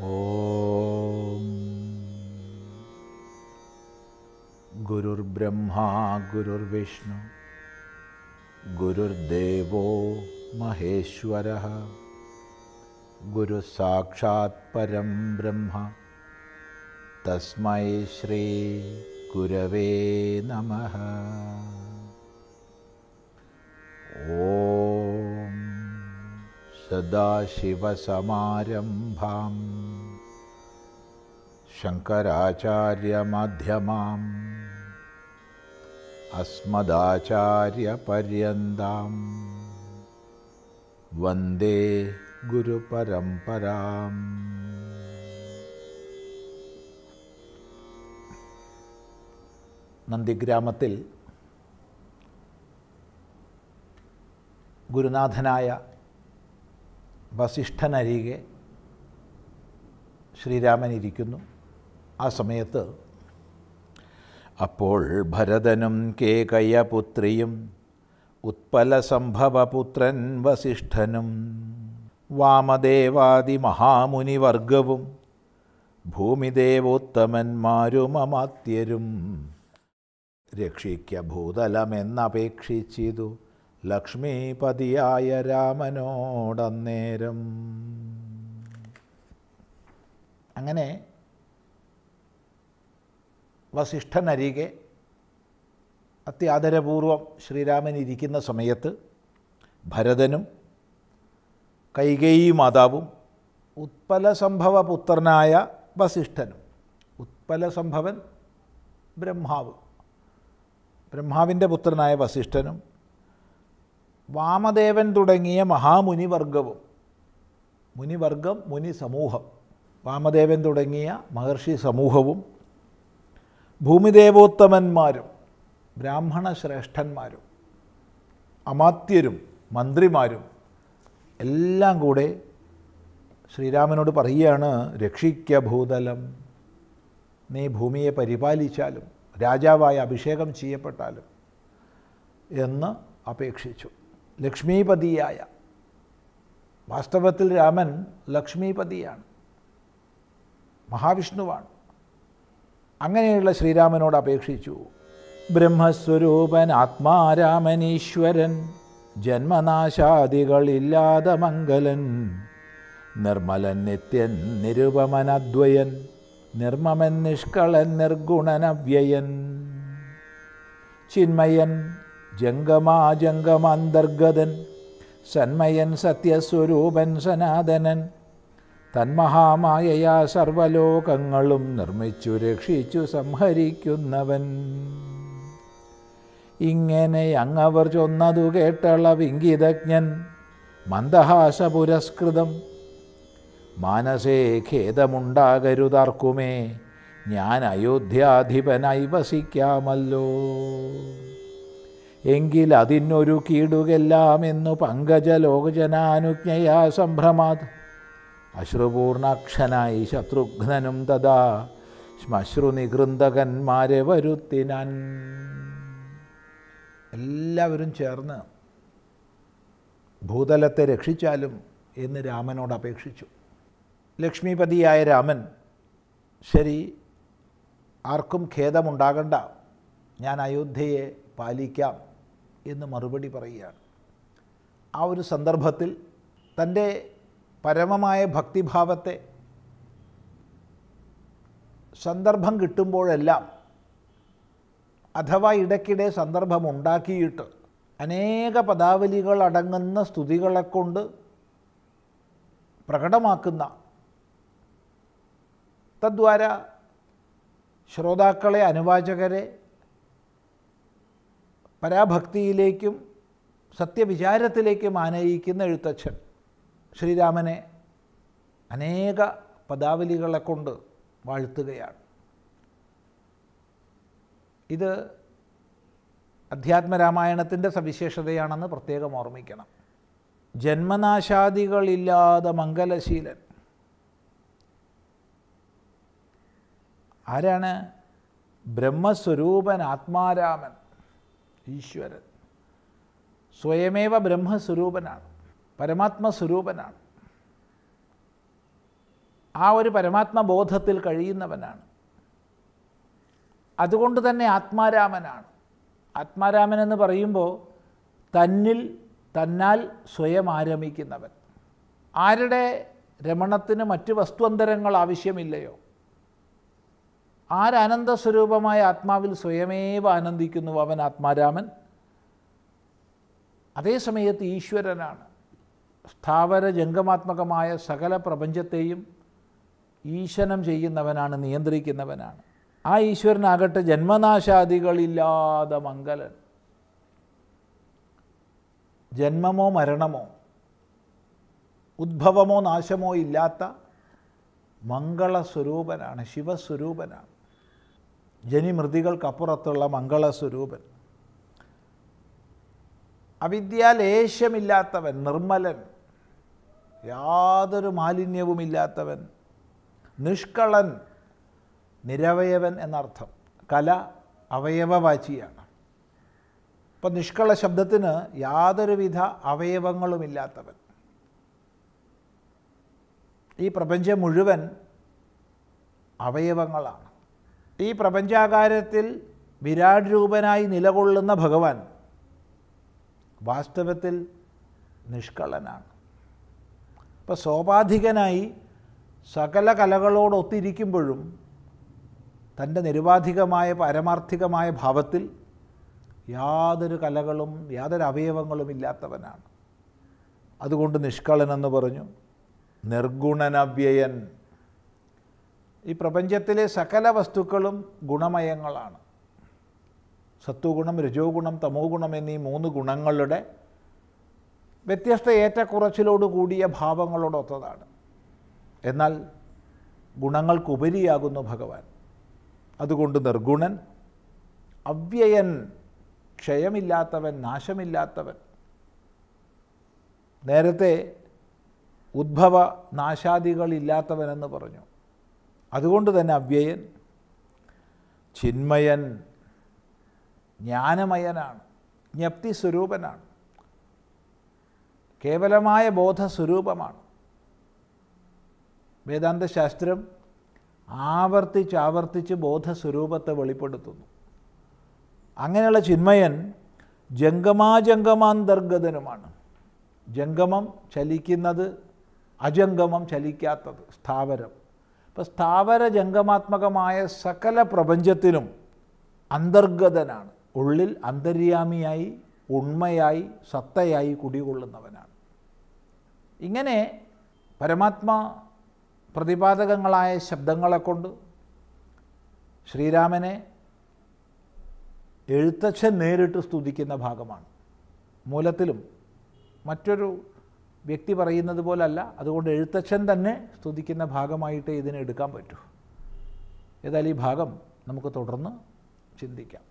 ॐ गुरुर्ब्रह्मा गुरुर्विष्णु गुरुर्देवो महेश्वरः परं ब्रह्म तस्मै श्रीगुरवे नमः ॐ सदाशिवसमारम्भाम् ശങ്കരാചാര്യമധ്യമാം അസ്മദാചാര്യപര്യന്താം വന്ദേ ഗുരുപരംപരാം നന്ദിഗ്രാമത്തിൽ ഗുരുനാഥനായ വസിഷ്ഠനരികെ ശ്രീരാമൻ ഇരിക്കുന്നു ആ സമയത്ത് അപ്പോൾ ഭരതനും കേകയപുത്രിയും ഉത്പലസംഭവപുത്രൻ വസിഷ്ഠനും വാമദേവാദി മഹാമുനിവർഗവും ഭൂമിദേവോത്തമന്മാരുമമാത്യരും രക്ഷിക്ക ഭൂതലമെന്നപേക്ഷിച്ചിതു ലക്ഷ്മീപതിയായ രാമനോടന്നേരം അങ്ങനെ വസിഷ്ഠനരികെ അത്യാദരപൂർവം ശ്രീരാമൻ ഇരിക്കുന്ന സമയത്ത് ഭരതനും കൈകേയി മാതാവും ഉത്പലസംഭവപുത്രനായ പുത്രനായ വസിഷ്ഠനും ഉത്പലസംഭവൻ ബ്രഹ്മാവ് ബ്രഹ്മാവിൻ്റെ പുത്രനായ വസിഷ്ഠനും വാമദേവൻ തുടങ്ങിയ മഹാമുനിവർഗവും മുനിവർഗം മുനി സമൂഹം വാമദേവൻ തുടങ്ങിയ മഹർഷി സമൂഹവും ഭൂമിദേവോത്തമന്മാരും ബ്രാഹ്മണ ശ്രേഷ്ഠന്മാരും അമാത്യരും മന്ത്രിമാരും എല്ലാം കൂടെ ശ്രീരാമനോട് പറയുകയാണ് രക്ഷിക്ക ഭൂതലം നീ ഭൂമിയെ പരിപാലിച്ചാലും രാജാവായ അഭിഷേകം ചെയ്യപ്പെട്ടാലും എന്ന് അപേക്ഷിച്ചു ലക്ഷ്മീപതിയായ വാസ്തവത്തിൽ രാമൻ ലക്ഷ്മീപതിയാണ് മഹാവിഷ്ണുവാണ് അങ്ങനെയുള്ള ശ്രീരാമനോട് അപേക്ഷിച്ചു ബ്രഹ്മസ്വരൂപൻ ആത്മാരാമനീശ്വരൻ ജന്മനാശാദികളില്ലാതെ മംഗലൻ നിർമ്മലൻ നിത്യൻ നിരുപമനദ്വയൻ നിർമ്മമൻ നിഷ്കളൻ നിർഗുണനവ്യയൻ ചിന്മയൻ ജംഗമാജംഗമാന്തർഗതൻ സന്മയൻ സത്യസ്വരൂപൻ സനാതനൻ തന്മഹാമായയാ സർവലോകങ്ങളും നിർമ്മിച്ചു രക്ഷിച്ചു സംഹരിക്കുന്നവൻ ഇങ്ങനെ അങ്ങവർ ചൊന്നതു കേട്ടള വിങ്കിതജ്ഞൻ മന്ദഹാസ പുരസ്കൃതം മാനസേ ഖേദമുണ്ടാകരുതാർക്കുമേ ഞാൻ അയോധ്യാധിപനായി വസിക്കാമല്ലോ എങ്കിൽ അതിനൊരു കീടുകെല്ലാമെന്നു പങ്കജ സംഭ്രമാ അശ്രുപൂർണാക്ഷനായി ശത്രുഘ്നനും തഥാ ശ്മശ്രുനികൃന്ദകന്മാരെ വരുത്തിനാൻ എല്ലാവരും ചേർന്ന് ഭൂതലത്തെ രക്ഷിച്ചാലും എന്ന് രാമനോട് അപേക്ഷിച്ചു ലക്ഷ്മിപതിയായ രാമൻ ശരി ആർക്കും ഖേദമുണ്ടാകണ്ട ഞാൻ അയോധ്യയെ പാലിക്കാം എന്ന് മറുപടി പറയുകയാണ് ആ ഒരു സന്ദർഭത്തിൽ തൻ്റെ പരമമായ ഭക്തിഭാവത്തെ സന്ദർഭം കിട്ടുമ്പോഴെല്ലാം അഥവാ ഇടയ്ക്കിടെ ഉണ്ടാക്കിയിട്ട് അനേക പദാവലികൾ അടങ്ങുന്ന സ്തുതികളെ കൊണ്ട് പ്രകടമാക്കുന്ന തദ്വാര ശ്രോതാക്കളെ അനുവാചകരെ പരാഭക്തിയിലേക്കും സത്യവിചാരത്തിലേക്കും ആനയിക്കുന്ന എഴുത്തച്ഛൻ ശ്രീരാമനെ അനേക പദാവലികളെ കൊണ്ട് വാഴ്ത്തുകയാണ് ഇത് അധ്യാത്മരാമായണത്തിൻ്റെ സവിശേഷതയാണെന്ന് പ്രത്യേകം ഓർമ്മിക്കണം ജന്മനാശാദികളില്ലാതെ മംഗലശീലൻ ആരാണ് ബ്രഹ്മസ്വരൂപൻ ആത്മാരാമൻ ഈശ്വരൻ സ്വയമേവ ബ്രഹ്മസ്വരൂപനാണ് പരമാത്മ സ്വരൂപനാണ് ആ ഒരു പരമാത്മബോധത്തിൽ കഴിയുന്നവനാണ് അതുകൊണ്ട് തന്നെ ആത്മാരാമനാണ് ആത്മാരാമൻ എന്ന് പറയുമ്പോൾ തന്നിൽ തന്നാൽ സ്വയം ആരംഭിക്കുന്നവൻ ആരുടെ രമണത്തിന് മറ്റ് വസ്തുവന്തരങ്ങൾ ആവശ്യമില്ലയോ സ്വരൂപമായ ആത്മാവിൽ സ്വയമേവ ആനന്ദിക്കുന്നു അവൻ ആത്മാരാമൻ അതേസമയത്ത് ഈശ്വരനാണ് സ്ഥാവര ജംഗമാത്മകമായ സകല പ്രപഞ്ചത്തെയും ഈശനം ചെയ്യുന്നവനാണ് നിയന്ത്രിക്കുന്നവനാണ് ആ ഈശ്വരനാകട്ടെ ജന്മനാശാദികളില്ലാതെ മംഗലൻ ജന്മമോ മരണമോ ഉദ്ഭവമോ നാശമോ ഇല്ലാത്ത മംഗളസ്വരൂപനാണ് ശിവസ്വരൂപനാണ് ജനിമൃതികൾക്കപ്പുറത്തുള്ള മംഗളസ്വരൂപൻ അവിദ്യാലേശമില്ലാത്തവൻ നിർമ്മലൻ യാതൊരു മാലിന്യവുമില്ലാത്തവൻ നിഷ്കളൻ നിരവയവൻ എന്നർത്ഥം കല അവയവവാചിയാണ് അപ്പം നിഷ്കള ശബ്ദത്തിന് യാതൊരുവിധ അവയവങ്ങളുമില്ലാത്തവൻ ഈ പ്രപഞ്ചം മുഴുവൻ അവയവങ്ങളാണ് ഈ പ്രപഞ്ചാകാരത്തിൽ വിരാട് രൂപനായി നിലകൊള്ളുന്ന ഭഗവാൻ വാസ്തവത്തിൽ നിഷ്കളനാണ് ഇപ്പം സോപാധികനായി സകല കലകളോടൊത്തിരിക്കുമ്പോഴും തൻ്റെ നിരുപാധികമായ പരമാർത്ഥികമായ ഭാവത്തിൽ യാതൊരു കലകളും യാതൊരു അവയവങ്ങളും ഇല്ലാത്തവനാണ് അതുകൊണ്ട് നിഷ്കളനെന്ന് പറഞ്ഞു നിർഗുണനവ്യയൻ ഈ പ്രപഞ്ചത്തിലെ സകല വസ്തുക്കളും ഗുണമയങ്ങളാണ് സത്വഗുണം രജോഗുണം തമോഗുണം എന്നീ മൂന്ന് ഗുണങ്ങളുടെ വ്യത്യസ്ത ഏറ്റക്കുറച്ചിലോട് കൂടിയ ഭാവങ്ങളോടൊത്തതാണ് എന്നാൽ ഗുണങ്ങൾക്കുപരിയാകുന്നു ഭഗവാൻ അതുകൊണ്ട് നിർഗുണൻ അവ്യയൻ ക്ഷയമില്ലാത്തവൻ നാശമില്ലാത്തവൻ നേരത്തെ ഉദ്ഭവ നാശാദികളില്ലാത്തവനെന്ന് പറഞ്ഞു അതുകൊണ്ട് തന്നെ അവ്യയൻ ചിന്മയൻ ജ്ഞാനമയനാണ് ജ്ഞപ്തി സ്വരൂപനാണ് കേവലമായ ബോധസ്വരൂപമാണ് വേദാന്തശാസ്ത്രം ആവർത്തിച്ച് ആവർത്തിച്ച് ബോധസ്വരൂപത്തെ വെളിപ്പെടുത്തുന്നു അങ്ങനെയുള്ള ചിന്മയൻ ജംഗമാജംഗമാന്തർഗതനുമാണ് ജംഗമം ചലിക്കുന്നത് അജംഗമം ചലിക്കാത്തത് സ്ഥാവരം അപ്പോൾ സ്ഥാവര ജംഗമാത്മകമായ സകല പ്രപഞ്ചത്തിനും അന്തർഗതനാണ് ഉള്ളിൽ അന്തര്യാമിയായി ഉണ്മയായി സത്തയായി കുടികൊള്ളുന്നവനാണ് ഇങ്ങനെ പരമാത്മ പ്രതിപാദകങ്ങളായ ശബ്ദങ്ങളെ കൊണ്ട് ശ്രീരാമനെ എഴുത്തച്ഛൻ നേരിട്ട് സ്തുതിക്കുന്ന ഭാഗമാണ് മൂലത്തിലും മറ്റൊരു വ്യക്തി പറയുന്നത് പോലല്ല അതുകൊണ്ട് എഴുത്തച്ഛൻ തന്നെ സ്തുതിക്കുന്ന ഭാഗമായിട്ട് ഇതിനെ എടുക്കാൻ പറ്റൂ ഏതായാലും ഈ ഭാഗം നമുക്ക് തുടർന്ന് ചിന്തിക്കാം